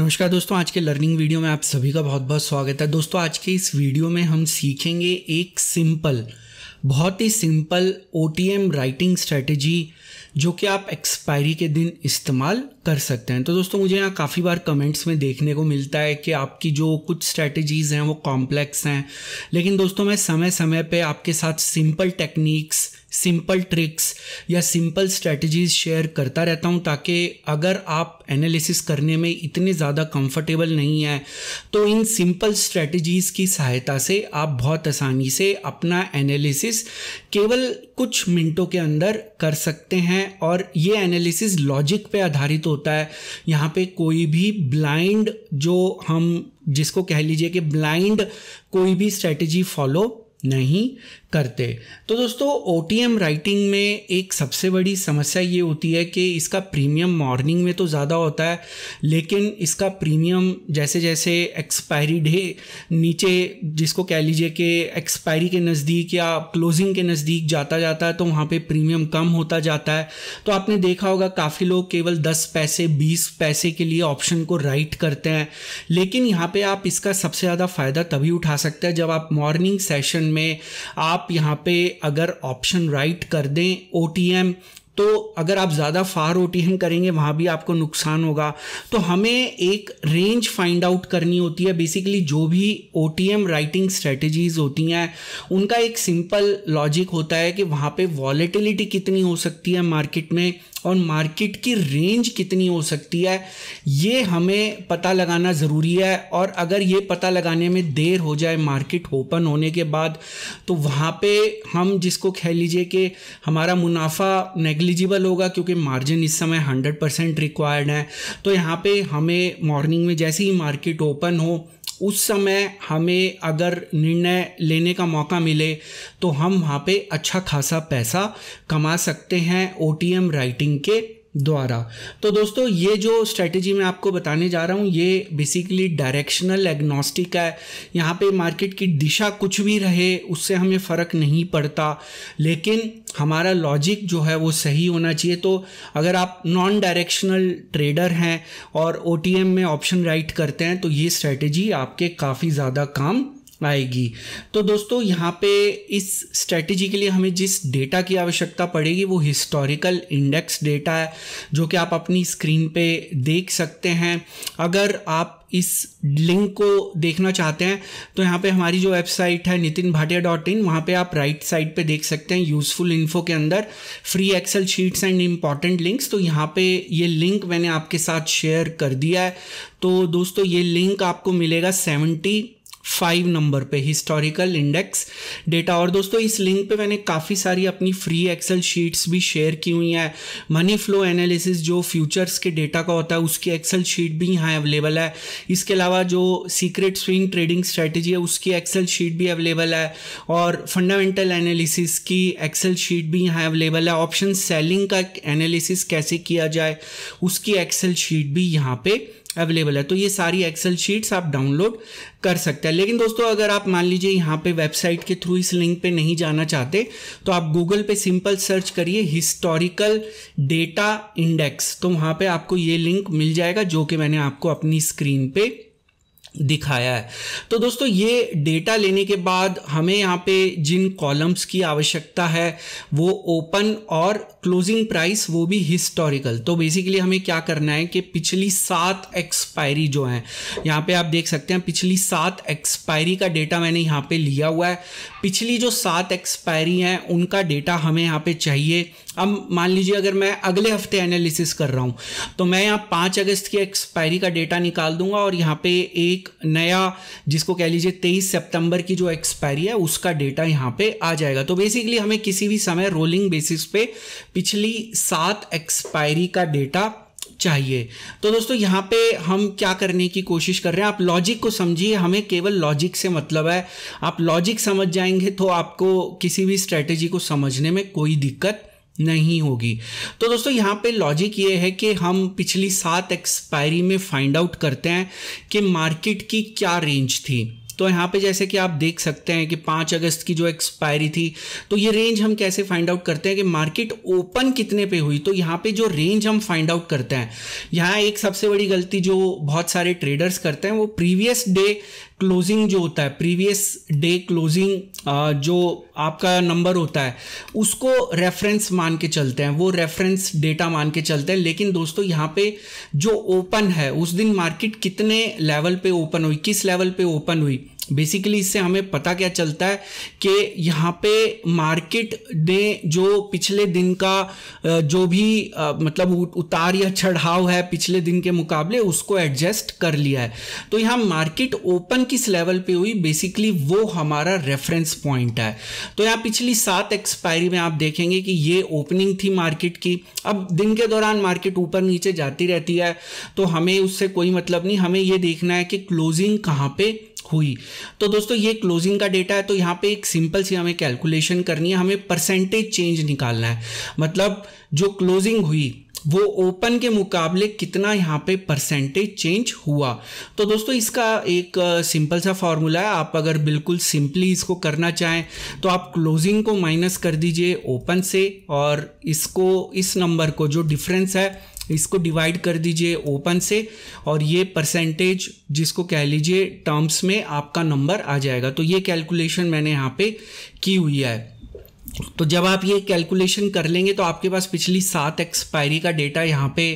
नमस्कार दोस्तों आज के लर्निंग वीडियो में आप सभी का बहुत बहुत स्वागत है दोस्तों आज के इस वीडियो में हम सीखेंगे एक सिंपल बहुत ही सिंपल ओ राइटिंग स्ट्रेटजी जो कि आप एक्सपायरी के दिन इस्तेमाल कर सकते हैं तो दोस्तों मुझे यहाँ काफ़ी बार कमेंट्स में देखने को मिलता है कि आपकी जो कुछ स्ट्रेटजीज़ हैं वो कॉम्प्लेक्स हैं लेकिन दोस्तों मैं समय समय पे आपके साथ सिंपल टेक्निक्स सिंपल ट्रिक्स या सिंपल स्ट्रेटजीज शेयर करता रहता हूँ ताकि अगर आप एनालिसिस करने में इतने ज़्यादा कंफर्टेबल नहीं है तो इन सिंपल स्ट्रेटजीज़ की सहायता से आप बहुत आसानी से अपना एनालिसिस केवल कुछ मिनटों के अंदर कर सकते हैं और ये एनालिसिस लॉजिक पे आधारित होता है यहाँ पे कोई भी ब्लाइंड जो हम जिसको कह लीजिए कि ब्लाइंड कोई भी स्ट्रैटेजी फॉलो नहीं करते तो दोस्तों ओ राइटिंग में एक सबसे बड़ी समस्या ये होती है कि इसका प्रीमियम मॉर्निंग में तो ज़्यादा होता है लेकिन इसका प्रीमियम जैसे जैसे एक्सपायरी डे नीचे जिसको कह लीजिए कि एक्सपायरी के नज़दीक या क्लोजिंग के नज़दीक जाता जाता है तो वहाँ पे प्रीमियम कम होता जाता है तो आपने देखा होगा काफ़ी लोग केवल दस पैसे बीस पैसे के लिए ऑप्शन को राइट करते हैं लेकिन यहाँ पर आप इसका सबसे ज़्यादा फ़ायदा तभी उठा सकते हैं जब आप मॉर्निंग सेशन में आप आप यहाँ पे अगर ऑप्शन राइट कर दें ओ तो अगर आप ज़्यादा फार ओ करेंगे वहाँ भी आपको नुकसान होगा तो हमें एक रेंज फाइंड आउट करनी होती है बेसिकली जो भी ओ राइटिंग स्ट्रेटजीज होती हैं उनका एक सिंपल लॉजिक होता है कि वहाँ पे वॉलेटिलिटी कितनी हो सकती है मार्केट में और मार्केट की रेंज कितनी हो सकती है ये हमें पता लगाना ज़रूरी है और अगर ये पता लगाने में देर हो जाए मार्केट ओपन होने के बाद तो वहाँ पे हम जिसको कह लीजिए कि हमारा मुनाफा नेग्लिजिबल होगा क्योंकि मार्जिन इस समय 100 परसेंट रिक्वायर्ड है तो यहाँ पे हमें मॉर्निंग में जैसे ही मार्केट ओपन हो उस समय हमें अगर निर्णय लेने का मौका मिले तो हम वहाँ पे अच्छा खासा पैसा कमा सकते हैं ओ राइटिंग के द्वारा तो दोस्तों ये जो स्ट्रेटजी मैं आपको बताने जा रहा हूँ ये बेसिकली डायरेक्शनल एग्नोस्टिक है यहाँ पे मार्केट की दिशा कुछ भी रहे उससे हमें फ़र्क नहीं पड़ता लेकिन हमारा लॉजिक जो है वो सही होना चाहिए तो अगर आप नॉन डायरेक्शनल ट्रेडर हैं और ओ में ऑप्शन राइट करते हैं तो ये स्ट्रेटजी आपके काफ़ी ज़्यादा काम आएगी तो दोस्तों यहाँ पे इस स्ट्रेटजी के लिए हमें जिस डेटा की आवश्यकता पड़ेगी वो हिस्टोरिकल इंडेक्स डेटा है जो कि आप अपनी स्क्रीन पे देख सकते हैं अगर आप इस लिंक को देखना चाहते हैं तो यहाँ पे हमारी जो वेबसाइट है नितिन भाटिया डॉट इन वहाँ पर आप राइट साइड पे देख सकते हैं यूज़फुल इन्फो के अंदर free Excel sheets and important links तो यहाँ पे ये लिंक मैंने आपके साथ शेयर कर दिया है तो दोस्तों ये लिंक आपको मिलेगा सेवेंटी फाइव नंबर पे हिस्टोरिकल इंडेक्स डेटा और दोस्तों इस लिंक पे मैंने काफ़ी सारी अपनी फ्री एक्सेल शीट्स भी शेयर की हुई हैं मनी फ्लो एनालिसिस जो फ्यूचर्स के डेटा का होता है उसकी एक्सेल शीट भी यहाँ अवेलेबल है इसके अलावा जो सीक्रेट स्विंग ट्रेडिंग स्ट्रेटजी है उसकी एक्सेल शीट भी अवेलेबल है और फंडामेंटल एनालिसिस की एक्सेल शीट भी यहाँ अवेलेबल है ऑप्शन सेलिंग का एनालिसिस कैसे किया जाए उसकी एक्सेल शीट भी यहाँ पे अवेलेबल है तो ये सारी एक्सेल शीट्स आप डाउनलोड कर सकते हैं लेकिन दोस्तों अगर आप मान लीजिए यहाँ पे वेबसाइट के थ्रू इस लिंक पे नहीं जाना चाहते तो आप गूगल पे सिंपल सर्च करिए हिस्टोरिकल डेटा इंडेक्स तो वहाँ पे आपको ये लिंक मिल जाएगा जो कि मैंने आपको अपनी स्क्रीन पे दिखाया है तो दोस्तों ये डेटा लेने के बाद हमें यहाँ पे जिन कॉलम्स की आवश्यकता है वो ओपन और क्लोजिंग प्राइस वो भी हिस्टोरिकल तो बेसिकली हमें क्या करना है कि पिछली सात एक्सपायरी जो है यहाँ पे आप देख सकते हैं पिछली सात एक्सपायरी का डेटा मैंने यहाँ पे लिया हुआ है पिछली जो सात एक्सपायरी हैं उनका डेटा हमें यहाँ पर चाहिए अब मान लीजिए अगर मैं अगले हफ्ते एनालिसिस कर रहा हूँ तो मैं यहाँ पाँच अगस्त की एक्सपायरी का डेटा निकाल दूंगा और यहाँ पर एक एक नया जिसको कह लीजिए तेईस सितंबर की जो एक्सपायरी है उसका डेटा यहाँ पे आ जाएगा तो बेसिकली हमें किसी भी समय रोलिंग बेसिस पे पिछली सात एक्सपायरी का डेटा चाहिए तो दोस्तों यहाँ पे हम क्या करने की कोशिश कर रहे हैं आप लॉजिक को समझिए हमें केवल लॉजिक से मतलब है आप लॉजिक समझ जाएंगे तो आपको किसी भी स्ट्रेटेजी को समझने में कोई दिक्कत नहीं होगी तो दोस्तों यहाँ पे लॉजिक ये है कि हम पिछली सात एक्सपायरी में फाइंड आउट करते हैं कि मार्केट की क्या रेंज थी तो यहाँ पे जैसे कि आप देख सकते हैं कि पाँच अगस्त की जो एक्सपायरी थी तो ये रेंज हम कैसे फाइंड आउट करते हैं कि मार्केट ओपन कितने पे हुई तो यहाँ पे जो रेंज हम फाइंड आउट करते हैं यहाँ एक सबसे बड़ी गलती जो बहुत सारे ट्रेडर्स करते हैं वो प्रीवियस डे क्लोजिंग जो होता है प्रीवियस डे क्लोजिंग जो आपका नंबर होता है उसको रेफरेंस मान के चलते हैं वो रेफरेंस डेटा मान के चलते हैं लेकिन दोस्तों यहाँ पे जो ओपन है उस दिन मार्केट कितने लेवल पे ओपन हुई किस लेवल पे ओपन हुई बेसिकली इससे हमें पता क्या चलता है कि यहाँ पे मार्केट ने जो पिछले दिन का जो भी मतलब उतार या चढ़ाव है पिछले दिन के मुकाबले उसको एडजस्ट कर लिया है तो यहाँ मार्केट ओपन किस लेवल पे हुई बेसिकली वो हमारा रेफरेंस पॉइंट है तो यहाँ पिछली सात एक्सपायरी में आप देखेंगे कि ये ओपनिंग थी मार्केट की अब दिन के दौरान मार्केट ऊपर नीचे जाती रहती है तो हमें उससे कोई मतलब नहीं हमें ये देखना है कि क्लोजिंग कहाँ पर हुई तो दोस्तों ये क्लोजिंग का डेटा है तो यहाँ पे एक सिंपल सी हमें कैलकुलेशन करनी है हमें परसेंटेज चेंज निकालना है मतलब जो क्लोजिंग हुई वो ओपन के मुकाबले कितना यहाँ पे परसेंटेज चेंज हुआ तो दोस्तों इसका एक सिंपल सा फॉर्मूला है आप अगर बिल्कुल सिंपली इसको करना चाहें तो आप क्लोजिंग को माइनस कर दीजिए ओपन से और इसको इस नंबर को जो डिफरेंस है इसको डिवाइड कर दीजिए ओपन से और ये परसेंटेज जिसको कह लीजिए टर्म्स में आपका नंबर आ जाएगा तो ये कैलकुलेशन मैंने यहाँ पे की हुई है तो जब आप ये कैलकुलेशन कर लेंगे तो आपके पास पिछली सात एक्सपायरी का डेटा यहाँ पे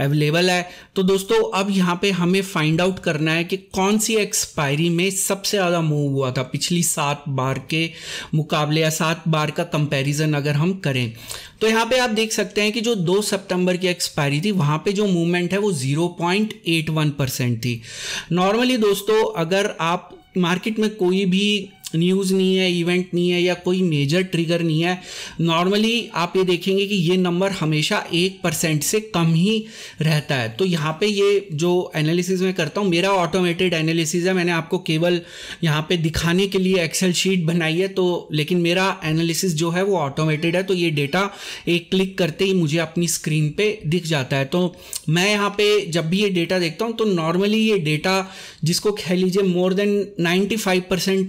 अवेलेबल है तो दोस्तों अब यहाँ पे हमें फाइंड आउट करना है कि कौन सी एक्सपायरी में सबसे ज़्यादा मूव हुआ था पिछली सात बार के मुकाबले या सात बार का कंपैरिजन अगर हम करें तो यहाँ पे आप देख सकते हैं कि जो दो सितंबर की एक्सपायरी थी वहाँ पर जो मूवमेंट है वो जीरो परसेंट थी नॉर्मली दोस्तों अगर आप मार्केट में कोई भी न्यूज़ नहीं है इवेंट नहीं है या कोई मेजर ट्रिगर नहीं है नॉर्मली आप ये देखेंगे कि ये नंबर हमेशा एक परसेंट से कम ही रहता है तो यहाँ पे ये जो एनालिसिस मैं करता हूँ मेरा ऑटोमेटेड एनालिसिस है मैंने आपको केवल यहाँ पे दिखाने के लिए एक्सेल शीट बनाई है तो लेकिन मेरा एनालिसिस जो है वो ऑटोमेटेड है तो ये डेटा एक क्लिक करते ही मुझे अपनी स्क्रीन पर दिख जाता है तो मैं यहाँ पर जब भी ये डेटा देखता हूँ तो नॉर्मली ये डेटा जिसको कह लीजिए मोर देन नाइन्टी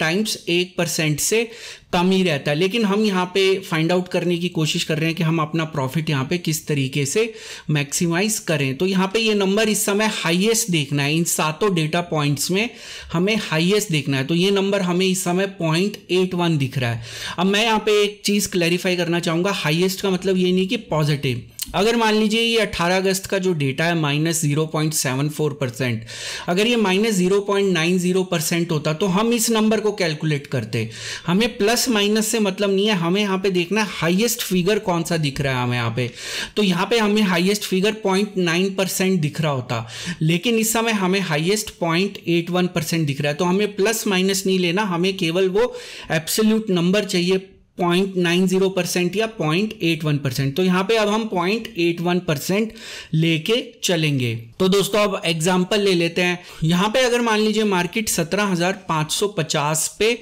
टाइम्स एक परसेंट से कम ही रहता है लेकिन हम यहाँ पे फाइंड आउट करने की कोशिश कर रहे हैं कि हम अपना प्रॉफिट यहाँ पे किस तरीके से मैक्सिमाइज करें तो यहाँ पे ये नंबर इस समय हाईएस्ट देखना है इन सातों डेटा पॉइंट्स में हमें हाईएस्ट देखना है तो ये नंबर हमें इस समय पॉइंट एट वन दिख रहा है अब मैं यहाँ पे एक चीज़ क्लैरिफाई करना चाहूँगा हाइएस्ट का मतलब ये नहीं कि पॉजिटिव अगर मान लीजिए ये 18 अगस्त का जो डेटा है minus zero point seven four percent अगर ये minus zero point nine zero percent होता तो हम इस नंबर को कैलकुलेट करते हमें प्लस प्लस माइनस से मतलब नहीं है हमें यहाँ पे देखना है हाइएस्ट फिगर कौन सा दिख रहा है हमें यहाँ पे तो यहाँ पे हमें highest figure point nine percent दिख रहा होता लेकिन इस समय हमें highest point eight one percent दिख रहा है तो हमें प्लस माइनस नहीं लेना हमें केवल वो एब्सोल्यूट नंबर चाहिए जीरो परसेंट या पॉइंट एट वन परसेंट तो यहां पे अब हम पॉइंट एट वन परसेंट लेके चलेंगे तो दोस्तों अब एग्जाम्पल ले लेते हैं यहां पे अगर मान लीजिए मार्केट सत्रह हजार पांच सौ पचास पे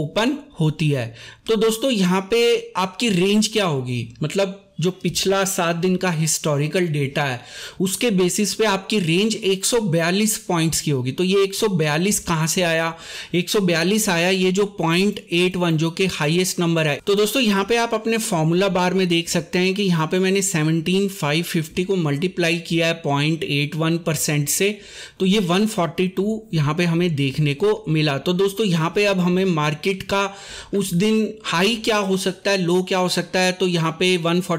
ओपन होती है तो दोस्तों यहां पे आपकी रेंज क्या होगी मतलब जो पिछला सात दिन का हिस्टोरिकल डेटा है उसके बेसिस पे आपकी रेंज 142 पॉइंट्स की होगी तो ये 142 कहाँ से आया 142 आया ये जो पॉइंट एट वन जो कि हाईएस्ट नंबर है तो दोस्तों यहाँ पे आप अपने फॉर्मूला बार में देख सकते हैं कि यहाँ पे मैंने 17550 को मल्टीप्लाई किया है पॉइंट एट वन परसेंट से तो ये टू यहाँ पर हमें देखने को मिला तो दोस्तों यहाँ पे अब हमें मार्केट का उस दिन हाई क्या हो सकता है लो क्या हो सकता है तो यहाँ पे वन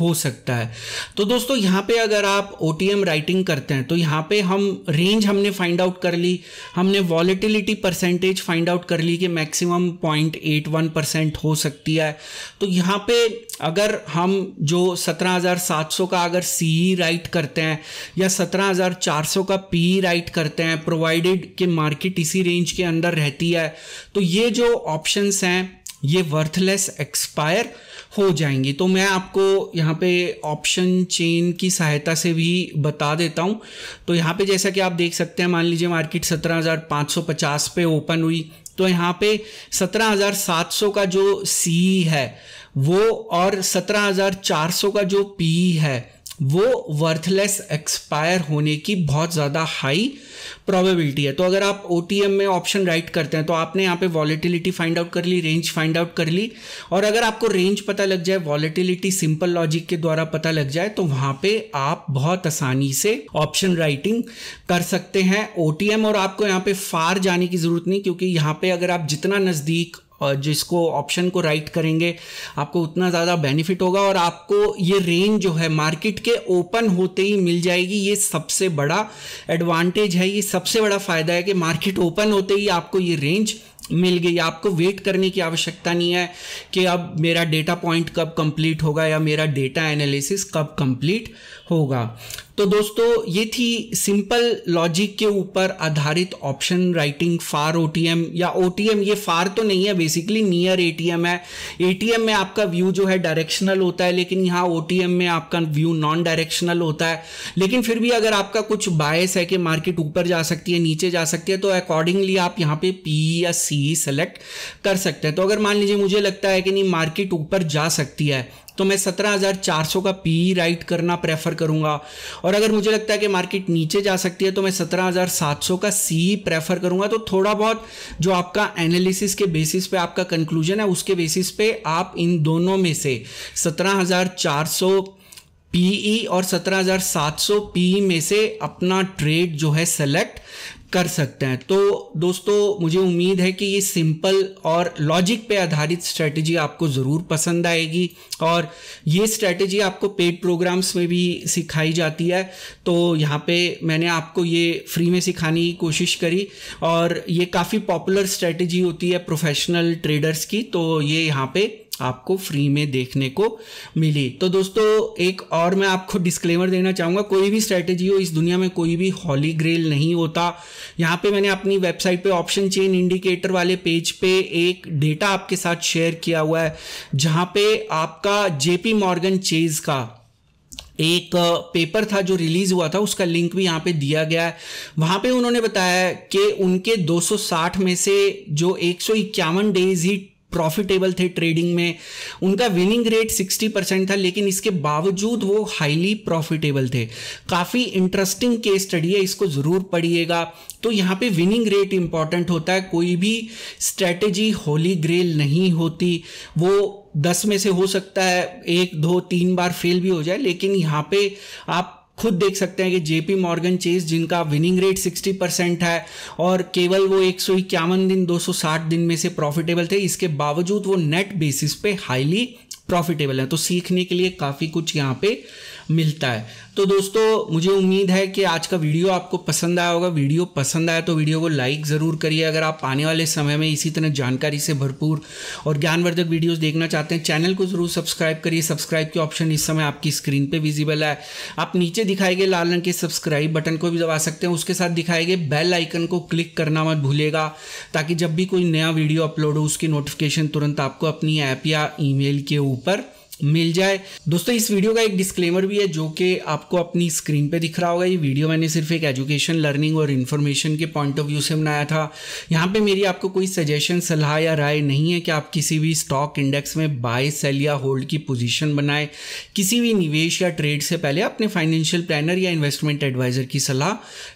हो सकता है तो दोस्तों यहाँ पे अगर आप ओ राइटिंग करते हैं तो यहाँ पे हम रेंज हमने फाइंड आउट कर ली हमने वॉलीटिलिटी परसेंटेज फाइंड आउट कर ली कि maximum point eight one percent हो सकती है तो यहाँ पे अगर हम जो 17,700 का अगर सी राइट करते हैं या 17,400 का पी राइट करते हैं प्रोवाइडेड कि मार्केट इसी रेंज के अंदर रहती है तो ये जो ऑप्शंस हैं ये वर्थलेस एक्सपायर हो जाएंगी तो मैं आपको यहाँ पे ऑप्शन चेन की सहायता से भी बता देता हूँ तो यहाँ पे जैसा कि आप देख सकते हैं मान लीजिए मार्केट 17,550 पे ओपन हुई तो यहाँ पे 17,700 का जो सी है वो और 17,400 का जो पी है वो वर्थलेस एक्सपायर होने की बहुत ज़्यादा हाई प्रोबेबिलिटी है तो अगर आप ओ में ऑप्शन राइट करते हैं तो आपने यहाँ पे वॉलीटिलिटी फाइंड आउट कर ली रेंज फाइंड आउट कर ली और अगर आपको रेंज पता लग जाए वॉलीटिलिटी सिंपल लॉजिक के द्वारा पता लग जाए तो वहाँ पे आप बहुत आसानी से ऑप्शन राइटिंग कर सकते हैं ओ और आपको यहाँ पे फार जाने की ज़रूरत नहीं क्योंकि यहाँ पर अगर आप जितना नज़दीक और जिसको ऑप्शन को राइट करेंगे आपको उतना ज़्यादा बेनिफिट होगा और आपको ये रेंज जो है मार्केट के ओपन होते ही मिल जाएगी ये सबसे बड़ा एडवांटेज है ये सबसे बड़ा फ़ायदा है कि मार्केट ओपन होते ही आपको ये रेंज मिल गई आपको वेट करने की आवश्यकता नहीं है कि अब मेरा डेटा पॉइंट कब कंप्लीट होगा या मेरा डेटा एनालिसिस कब कंप्लीट होगा तो दोस्तों ये थी सिंपल लॉजिक के ऊपर आधारित ऑप्शन राइटिंग फार ओ या ओ ये फार तो नहीं है बेसिकली नियर ए है ए में आपका व्यू जो है डायरेक्शनल होता है लेकिन यहाँ ओ में आपका व्यू नॉन डायरेक्शनल होता है लेकिन फिर भी अगर आपका कुछ बायस है कि मार्केट ऊपर जा सकती है नीचे जा सकती है तो अकॉर्डिंगली आप यहाँ पे पी या सी सेलेक्ट कर सकते हैं तो अगर मान लीजिए मुझे लगता है कि नहीं मार्केट ऊपर जा सकती है तो मैं 17,400 का पी राइट e करना प्रेफर करूंगा और अगर मुझे लगता है कि मार्केट नीचे जा सकती है तो मैं 17,700 का सी प्रेफर e करूंगा तो थोड़ा बहुत जो आपका एनालिसिस के बेसिस पे आपका कंक्लूजन है उसके बेसिस पे आप इन दोनों में से 17,400 पीई e और 17,700 पीई में से अपना ट्रेड जो है सेलेक्ट कर सकते हैं तो दोस्तों मुझे उम्मीद है कि ये सिंपल और लॉजिक पे आधारित स्ट्रेटजी आपको ज़रूर पसंद आएगी और ये स्ट्रेटजी आपको पेड प्रोग्राम्स में भी सिखाई जाती है तो यहाँ पे मैंने आपको ये फ्री में सिखाने की कोशिश करी और ये काफ़ी पॉपुलर स्ट्रेटजी होती है प्रोफेशनल ट्रेडर्स की तो ये यहाँ पे आपको फ्री में देखने को मिली तो दोस्तों एक और मैं आपको डिस्क्लेमर देना चाहूँगा कोई भी स्ट्रैटेजी हो इस दुनिया में कोई भी हॉली ग्रेल नहीं होता यहाँ पे मैंने अपनी वेबसाइट पे ऑप्शन चेन इंडिकेटर वाले पेज पे एक डेटा आपके साथ शेयर किया हुआ है जहाँ पे आपका जेपी मॉर्गन चेज का एक पेपर था जो रिलीज हुआ था उसका लिंक भी यहाँ पे दिया गया है वहाँ पे उन्होंने बताया कि उनके 260 में से जो एक डेज ही प्रॉफिटेबल थे ट्रेडिंग में उनका विनिंग रेट 60 परसेंट था लेकिन इसके बावजूद वो हाईली प्रॉफिटेबल थे काफ़ी इंटरेस्टिंग केस स्टडी है इसको ज़रूर पढ़िएगा तो यहाँ पे विनिंग रेट इंपॉर्टेंट होता है कोई भी स्ट्रेटेजी होली ग्रेल नहीं होती वो दस में से हो सकता है एक दो तीन बार फेल भी हो जाए लेकिन यहाँ पे आप खुद देख सकते हैं कि जेपी मॉर्गन चेस जिनका विनिंग रेट 60 परसेंट है और केवल वो एक सौ इक्यावन दिन 260 दिन में से प्रॉफिटेबल थे इसके बावजूद वो नेट बेसिस पे हाईली प्रॉफिटेबल है तो सीखने के लिए काफ़ी कुछ यहाँ पे मिलता है तो दोस्तों मुझे उम्मीद है कि आज का वीडियो आपको पसंद आया होगा वीडियो पसंद आया तो वीडियो को लाइक ज़रूर करिए अगर आप आने वाले समय में इसी तरह जानकारी से भरपूर और ज्ञानवर्धक वीडियोस देखना चाहते हैं चैनल को ज़रूर सब्सक्राइब करिए सब्सक्राइब के ऑप्शन इस समय आपकी स्क्रीन पर विजिबल है आप नीचे दिखाए गए लाल रंग के सब्सक्राइब बटन को भी दबा सकते हैं उसके साथ दिखाए गए बेल आइकन को क्लिक करना मत भूलेगा ताकि जब भी कोई नया वीडियो अपलोड हो उसकी नोटिफिकेशन तुरंत आपको अपनी ऐप या ईमेल के ऊपर मिल जाए दोस्तों इस वीडियो का एक डिस्क्लेमर भी है जो कि आपको अपनी स्क्रीन पे दिख रहा होगा ये वीडियो मैंने सिर्फ एक एजुकेशन लर्निंग और इन्फॉर्मेशन के पॉइंट ऑफ व्यू से बनाया था यहाँ पे मेरी आपको कोई सजेशन सलाह या राय नहीं है कि आप किसी भी स्टॉक इंडेक्स में बाय सेल या होल्ड की पोजिशन बनाए किसी भी निवेश या ट्रेड से पहले अपने फाइनेंशियल प्लानर या इन्वेस्टमेंट एडवाइज़र की सलाह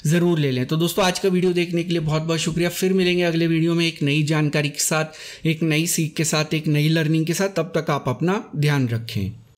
ज़रूर ले लें तो दोस्तों आज का वीडियो देखने के लिए बहुत बहुत शुक्रिया फिर मिलेंगे अगले वीडियो में एक नई जानकारी के साथ एक नई सीख के साथ एक नई लर्निंग के साथ तब तक आप अपना ध्यान रखें